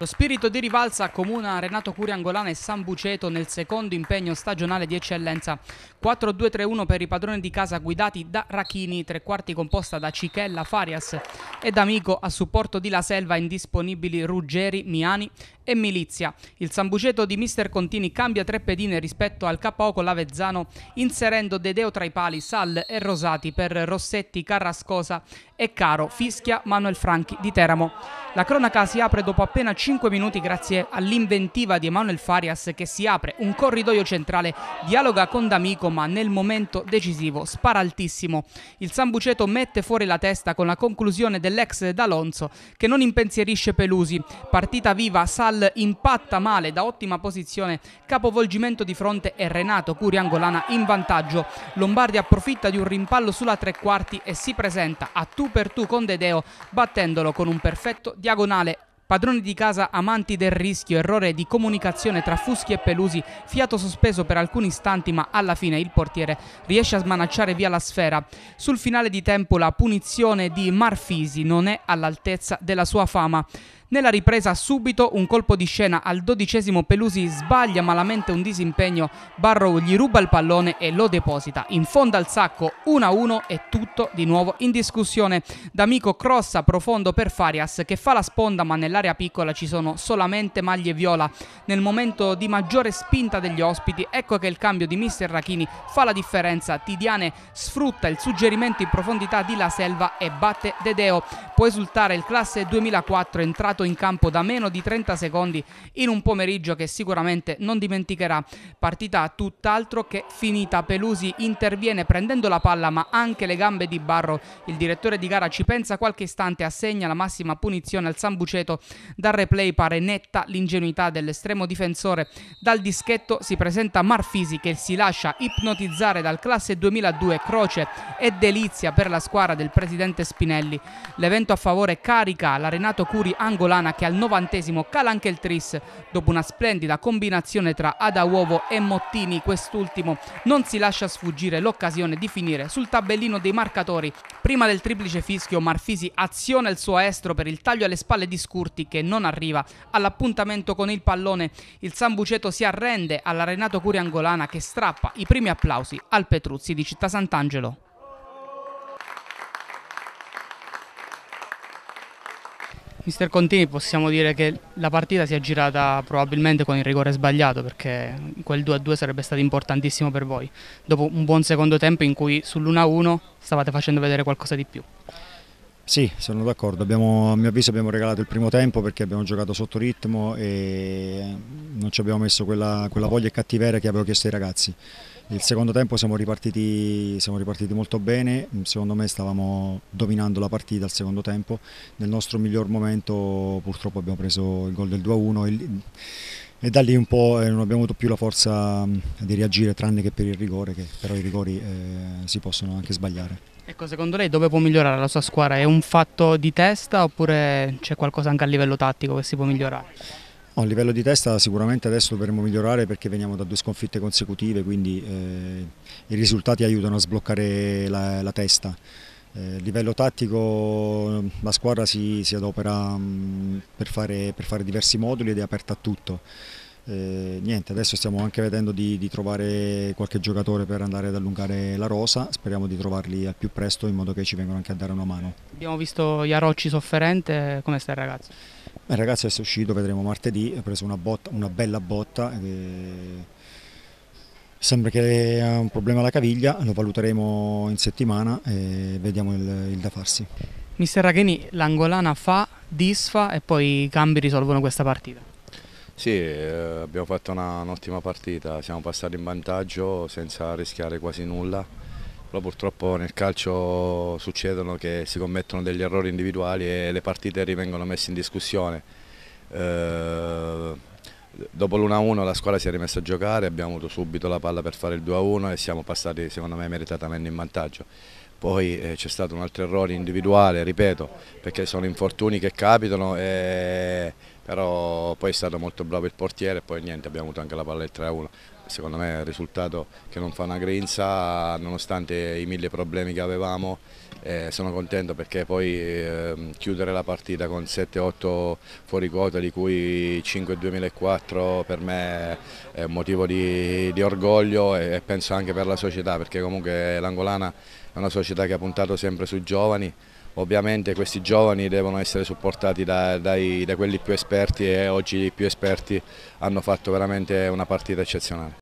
Lo spirito di rivalsa accomuna Renato Curi Angolana e San Buceto nel secondo impegno stagionale di eccellenza. 4-2-3-1 per i padroni di casa guidati da Rachini, tre quarti composta da Cichella, Farias ed Amico a supporto di La Selva indisponibili Ruggeri, Miani e Milizia. Il San Buceto di Mister Contini cambia tre pedine rispetto al KO con l'Avezzano inserendo Dedeo tra i pali, Sal e Rosati per Rossetti, Carrascosa e caro, fischia Manuel Franchi di Teramo. La cronaca si apre dopo appena 5 minuti grazie all'inventiva di Emanuel Farias che si apre un corridoio centrale, dialoga con D'Amico ma nel momento decisivo spara altissimo. Il Sambuceto mette fuori la testa con la conclusione dell'ex D'Alonso che non impensierisce Pelusi. Partita viva, Sal impatta male da ottima posizione, capovolgimento di fronte e Renato Curiangolana in vantaggio. Lombardi approfitta di un rimpallo sulla tre quarti e si presenta a tu per tu con Dedeo battendolo con un perfetto diagonale Padroni di casa, amanti del rischio, errore di comunicazione tra Fuschi e Pelusi, fiato sospeso per alcuni istanti ma alla fine il portiere riesce a smanacciare via la sfera. Sul finale di tempo la punizione di Marfisi non è all'altezza della sua fama. Nella ripresa subito un colpo di scena al dodicesimo Pelusi sbaglia malamente un disimpegno, Barrow gli ruba il pallone e lo deposita. In fondo al sacco 1-1 e tutto di nuovo in discussione. D'Amico crossa profondo per Farias che fa la sponda ma nell'area piccola ci sono solamente maglie viola. Nel momento di maggiore spinta degli ospiti ecco che il cambio di mister Rachini fa la differenza. Tidiane sfrutta il suggerimento in profondità di La Selva e batte Dedeo. Può esultare il classe 2004 entrato entrato in campo da meno di 30 secondi in un pomeriggio che sicuramente non dimenticherà. Partita tutt'altro che finita. Pelusi interviene prendendo la palla ma anche le gambe di Barro. Il direttore di gara ci pensa qualche istante, e assegna la massima punizione al Sambuceto. Dal replay pare netta l'ingenuità dell'estremo difensore. Dal dischetto si presenta Marfisi che si lascia ipnotizzare dal classe 2002 croce e delizia per la squadra del presidente Spinelli. L'evento a favore carica l'arenato Curi angolare Casolana che al novantesimo cala anche il tris dopo una splendida combinazione tra Ada Uovo e Mottini. Quest'ultimo non si lascia sfuggire l'occasione di finire sul tabellino dei marcatori. Prima del triplice fischio Marfisi aziona il suo estro per il taglio alle spalle di Scurti che non arriva all'appuntamento con il pallone. Il Sambuceto si arrende alla Renato Curiangolana che strappa i primi applausi al Petruzzi di Città Sant'Angelo. Mister Contini possiamo dire che la partita si è girata probabilmente con il rigore sbagliato perché quel 2-2 sarebbe stato importantissimo per voi dopo un buon secondo tempo in cui sull'1-1 stavate facendo vedere qualcosa di più. Sì, sono d'accordo. a mio avviso abbiamo regalato il primo tempo perché abbiamo giocato sotto ritmo e non ci abbiamo messo quella, quella voglia e cattiveria che avevo chiesto ai ragazzi. Il secondo tempo siamo ripartiti, siamo ripartiti, molto bene, secondo me stavamo dominando la partita al secondo tempo. Nel nostro miglior momento purtroppo abbiamo preso il gol del 2-1 e da lì un po' eh, non abbiamo avuto più la forza mm, di reagire tranne che per il rigore, che però i rigori eh, si possono anche sbagliare. Ecco, secondo lei dove può migliorare la sua squadra? È un fatto di testa oppure c'è qualcosa anche a livello tattico che si può migliorare? a livello di testa sicuramente adesso dovremmo migliorare perché veniamo da due sconfitte consecutive, quindi eh, i risultati aiutano a sbloccare la, la testa. A eh, livello tattico la squadra si, si adopera mm, per fare, per, fare, diversi moduli ed è aperta a tutto. Eh, niente, adesso stiamo anche vedendo di, di, trovare qualche giocatore per andare ad allungare la rosa, speriamo di trovarli al più presto in modo che ci vengano anche a dare una mano. Abbiamo visto Iarocci sofferente, come sta il ragazzo? Eh, il ragazzo è uscito, vedremo martedì, ha preso una, botta, una bella botta. E eh, Sembra che ha un problema alla caviglia, lo valuteremo in settimana e vediamo il, il da farsi. Mister Ragheni, l'angolana fa, disfa e poi i cambi risolvono questa partita. Sì, eh, abbiamo fatto un'ottima un partita, siamo passati in vantaggio senza rischiare quasi nulla, però purtroppo nel calcio succedono che si commettono degli errori individuali e le partite rimangono messe in discussione. Eh, Dopo l'1-1 la squadra si è rimessa a giocare, abbiamo avuto subito la palla per fare il 2-1 e siamo passati secondo me meritatamente in vantaggio. Poi eh, c'è stato un altro errore individuale, ripeto, perché sono infortuni che capitano e eh, però poi è stato molto bravo il portiere e poi niente abbiamo avuto anche la palla del 3-1 secondo me è un risultato che non fa una grinza nonostante i mille problemi che avevamo eh, sono contento perché poi eh, chiudere la partita con 7-8 fuori quota di cui 5-2004 per me è un motivo di, di orgoglio e, e penso anche per la società perché comunque l'Angolana è una società che ha puntato sempre sui giovani Ovviamente questi giovani devono essere supportati da, dai, da quelli più esperti e oggi i più esperti hanno fatto veramente una partita eccezionale.